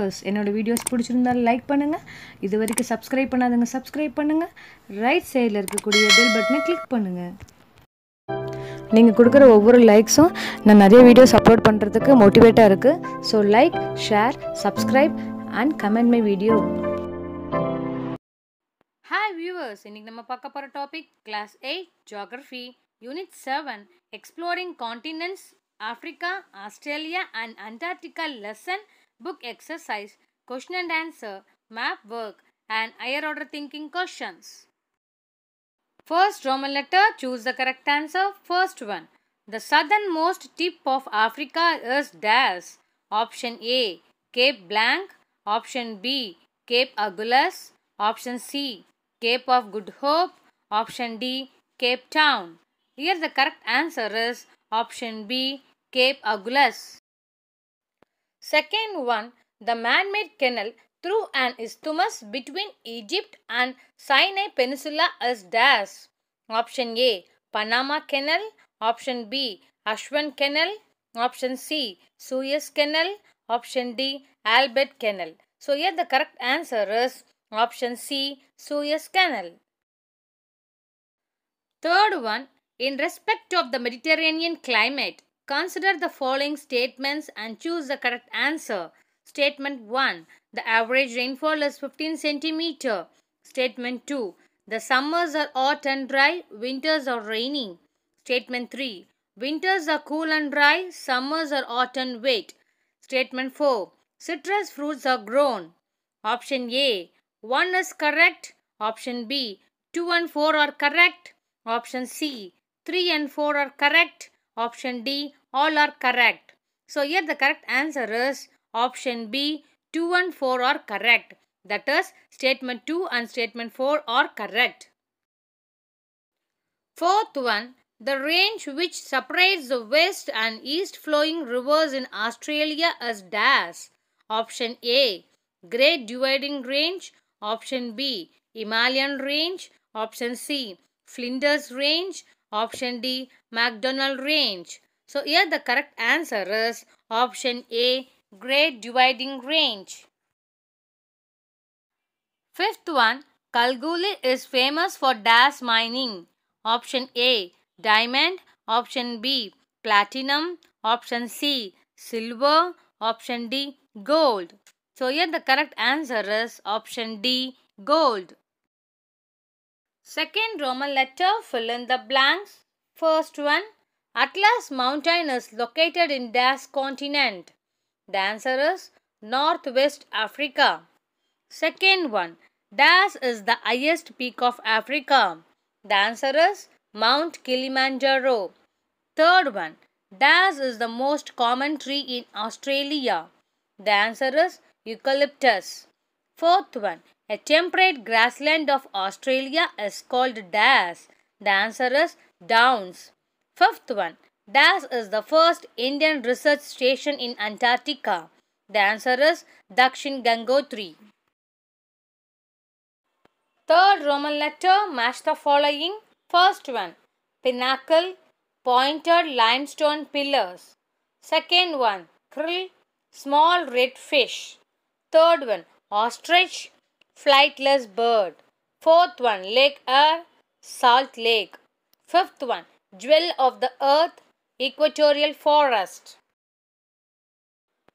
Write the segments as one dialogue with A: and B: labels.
A: Viewers என்னோடய videos பிடிச்சிருந்தாலும் like பண்ணுங்கள் இது வரைக்கும் சப்ஸ்கிரைப் பண்ணாதுங்க சப்ஸ்கிரைப் பண்ணுங்கள் ரைட் சைடில் இருக்கக்கூடிய பெல் பட்டனை கிளிக் பண்ணுங்கள் நீங்கள் கொடுக்குற ஒவ்வொரு லைக்ஸும் நான் நிறைய வீடியோஸ் அப்லோட் பண்ணுறதுக்கு மோட்டிவேட்டாக இருக்குது so like share subscribe and comment my video hi viewers இன்றைக்கி நம்ம பார்க்க போகிற topic class eight geography unit seven exploring continents Africa Australia and Antarctica lesson book exercise, question and answer, map work, and higher order thinking questions. First Roman letter, choose the correct answer. First one. The southernmost tip of Africa is dash. Option A, Cape Blank. Option B, Cape Agulhas. Option C, Cape of Good Hope. Option D, Cape Town. Here the correct answer is option B, Cape Agulhas. Second one, the man-made canal through an isthmus between Egypt and Sinai Peninsula is DAS. Option A, Panama Canal. Option B, Ashwan Canal. Option C, Suez Canal. Option D, Albert Canal. So here the correct answer is option C, Suez Canal. Third one, in respect of the Mediterranean climate, Consider the following statements and choose the correct answer. Statement 1. The average rainfall is 15 centimeter. Statement 2. The summers are hot and dry, winters are rainy. Statement 3. Winters are cool and dry, summers are hot and wet. Statement 4. Citrus fruits are grown. Option A. 1 is correct. Option B. 2 and 4 are correct. Option C. 3 and 4 are correct. Option D, all are correct. So here the correct answer is option B 2 and 4 are correct. That is statement 2 and statement 4 are correct. Fourth one the range which separates the west and east flowing rivers in Australia is DAS. Option A Great Dividing Range. Option B Himalayan Range. Option C Flinders Range. Option D Macdonald Range. So here the correct answer is option A Great dividing range. Fifth one Kalgoorlie is famous for das mining. Option A diamond, option B platinum, option C silver, option D gold. So here the correct answer is option D gold. Second Roman letter fill in the blanks. First one Atlas Mountain is located in Das continent. The answer is Northwest Africa. Second one, Das is the highest peak of Africa. The answer is Mount Kilimanjaro. Third one, Das is the most common tree in Australia. The answer is eucalyptus. Fourth one, a temperate grassland of Australia is called Das. The answer is Downs. Fifth one. DAS is the first Indian research station in Antarctica. The answer is Dakshin Gangotri. Third Roman letter match the following. First one. Pinnacle, pointed limestone pillars. Second one. Krill, small red fish. Third one. Ostrich, flightless bird. Fourth one. Lake air, uh, salt lake. Fifth one jewel of the earth, equatorial forest.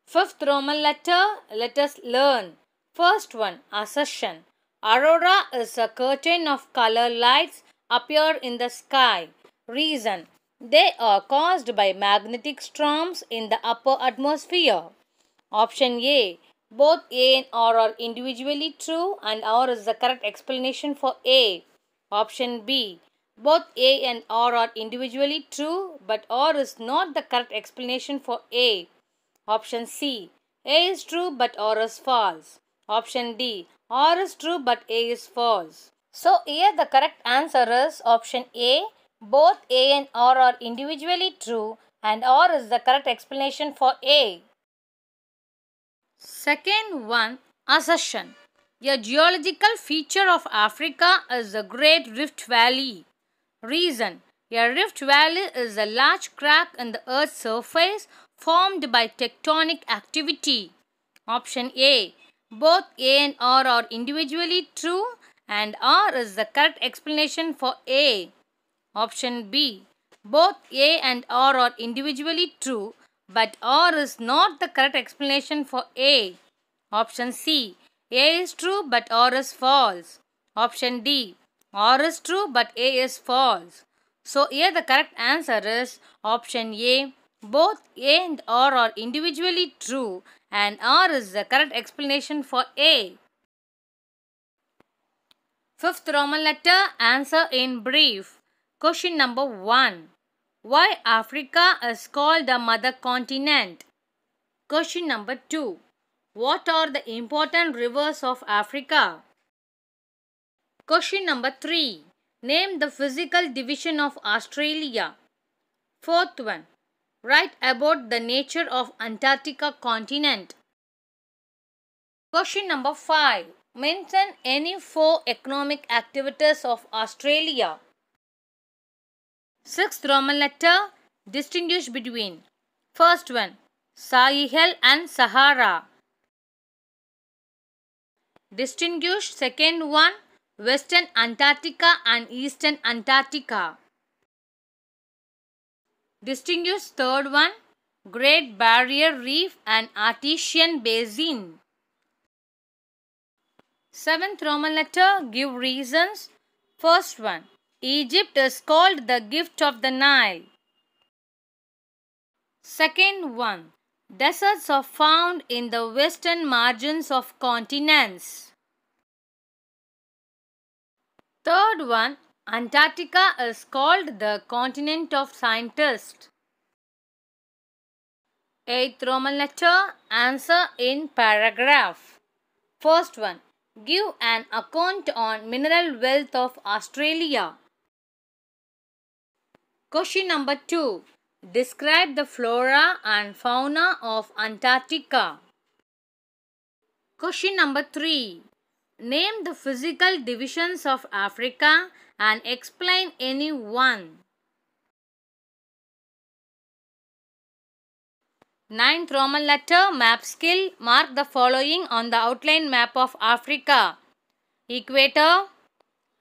A: Fifth Roman letter, let us learn. First one, Assertion: Aurora is a curtain of color lights appear in the sky. Reason, they are caused by magnetic storms in the upper atmosphere. Option A, both A and R are individually true and R is the correct explanation for A. Option B, both A and R are individually true, but R is not the correct explanation for A. Option C. A is true but R is false. Option D: R is true but A is false. So here the correct answer is option A. Both A and R are individually true and R is the correct explanation for A. Second one, assertion. A geological feature of Africa is the Great Rift Valley. Reason A rift valley is a large crack in the Earth's surface formed by tectonic activity. Option A Both A and R are individually true and R is the correct explanation for A. Option B Both A and R are individually true but R is not the correct explanation for A. Option C A is true but R is false. Option D R is true but A is false. So here the correct answer is option A. Both A and R are individually true and R is the correct explanation for A. Fifth Roman letter answer in brief. Question number 1. Why Africa is called the mother continent? Question number 2. What are the important rivers of Africa? Question number 3. Name the physical division of Australia. Fourth one. Write about the nature of Antarctica continent. Question number 5. Mention any four economic activities of Australia. Sixth Roman letter. Distinguish between. First one. Sahel and Sahara. Distinguish second one Western Antarctica and Eastern Antarctica. Distinguish third one Great Barrier Reef and Artesian Basin. Seventh Roman letter give reasons. First one Egypt is called the gift of the Nile. Second one Deserts are found in the western margins of continents. Third one, Antarctica is called the continent of scientists. Eighth Roman letter, answer in paragraph. First one, give an account on mineral wealth of Australia. Question number 2. Describe the flora and fauna of Antarctica. Question number 3. Name the physical divisions of Africa and explain any one. Ninth Roman letter map skill. Mark the following on the outline map of Africa. Equator,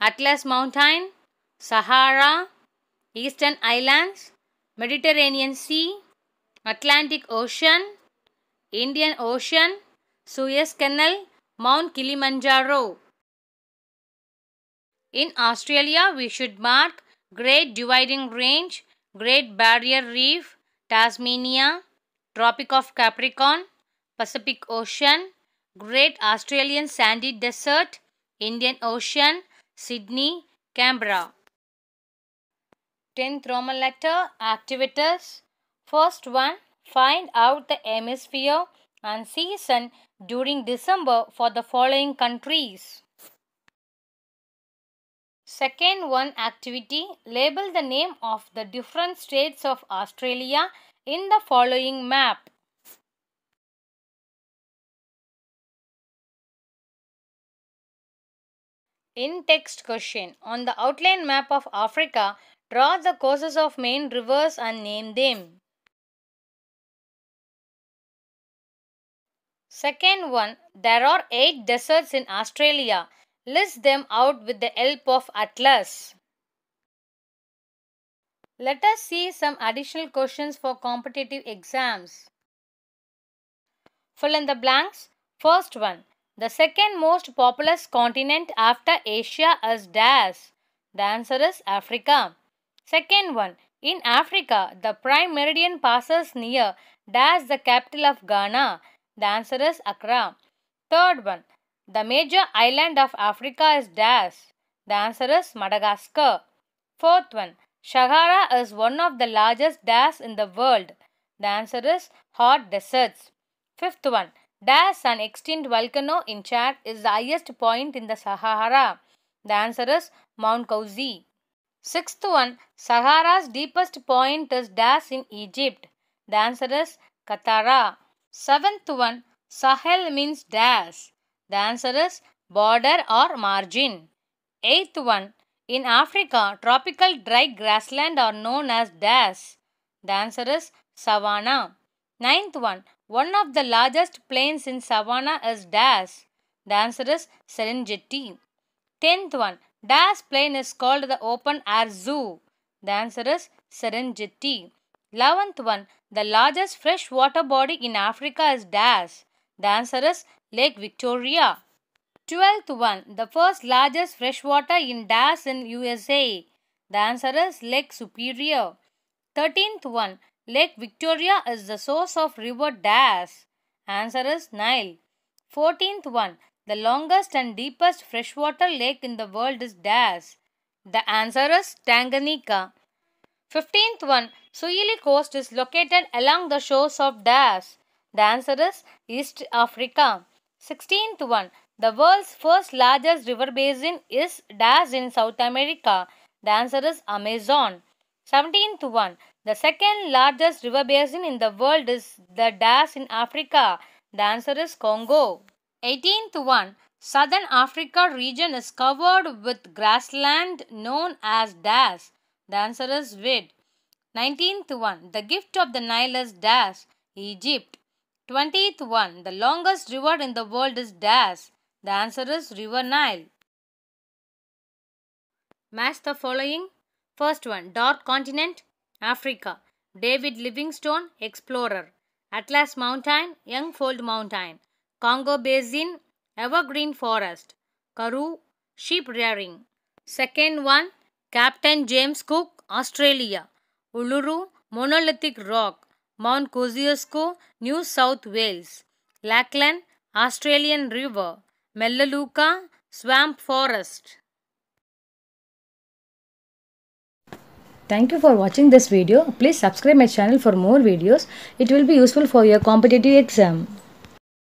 A: Atlas Mountain, Sahara, Eastern Islands, Mediterranean Sea, Atlantic Ocean, Indian Ocean, Suez Canal Mount Kilimanjaro. In Australia, we should mark Great Dividing Range, Great Barrier Reef, Tasmania, Tropic of Capricorn, Pacific Ocean, Great Australian Sandy Desert, Indian Ocean, Sydney, Canberra. 10th Roman letter activators. First one, find out the hemisphere and season during December for the following countries. Second one activity label the name of the different states of Australia in the following map. In text question, on the outline map of Africa, draw the courses of main rivers and name them. Second one, there are 8 deserts in Australia. List them out with the help of Atlas. Let us see some additional questions for competitive exams. Fill in the blanks. First one. The second most populous continent after Asia is dash. The answer is Africa. Second one. In Africa, the prime meridian passes near dash the capital of Ghana. The answer is Accra. Third one. The major island of Africa is Das. The answer is Madagascar. Fourth one. Sahara is one of the largest deserts in the world. The answer is hot deserts. Fifth one. Das, an extinct volcano in Chad, is the highest point in the Sahara. The answer is Mount Kauzi. Sixth one. Sahara's deepest point is Das in Egypt. The answer is Katara. Seventh one, Sahel means dash. The answer is border or margin. Eighth one, in Africa, tropical dry grassland are known as dash. The answer is savanna. Ninth one, one of the largest plains in savanna is dash. The answer is Serengeti. Tenth one, dash plain is called the open air zoo. The answer is Serengeti. Eleventh one, the largest freshwater body in Africa is DAS. The answer is Lake Victoria. Twelfth one, the first largest freshwater in DAS in USA. The answer is Lake Superior. Thirteenth one, Lake Victoria is the source of river DAS. Answer is Nile. Fourteenth one, the longest and deepest freshwater lake in the world is DAS. The answer is Tanganyika. Fifteenth one, Suili Coast is located along the shores of Das. The answer is East Africa. 16th one. The world's first largest river basin is Das in South America. The answer is Amazon. 17th one. The second largest river basin in the world is the Das in Africa. The answer is Congo. 18th one. Southern Africa region is covered with grassland known as Das. The answer is wheat. Nineteenth one, the gift of the Nile is dash, Egypt. Twentieth one, the longest river in the world is dash. The answer is River Nile. Match the following. First one, dark continent, Africa. David Livingstone, explorer. Atlas Mountain, young fold Mountain. Congo Basin, evergreen forest. Karoo, sheep rearing. Second one, Captain James Cook, Australia. Uluru, monolithic rock, Mount Kosciuszko, New South Wales, Lachlan, Australian River, Melaleuca, Swamp Forest. Thank you for watching this video. Please subscribe my channel for more videos. It will be useful for your competitive exam.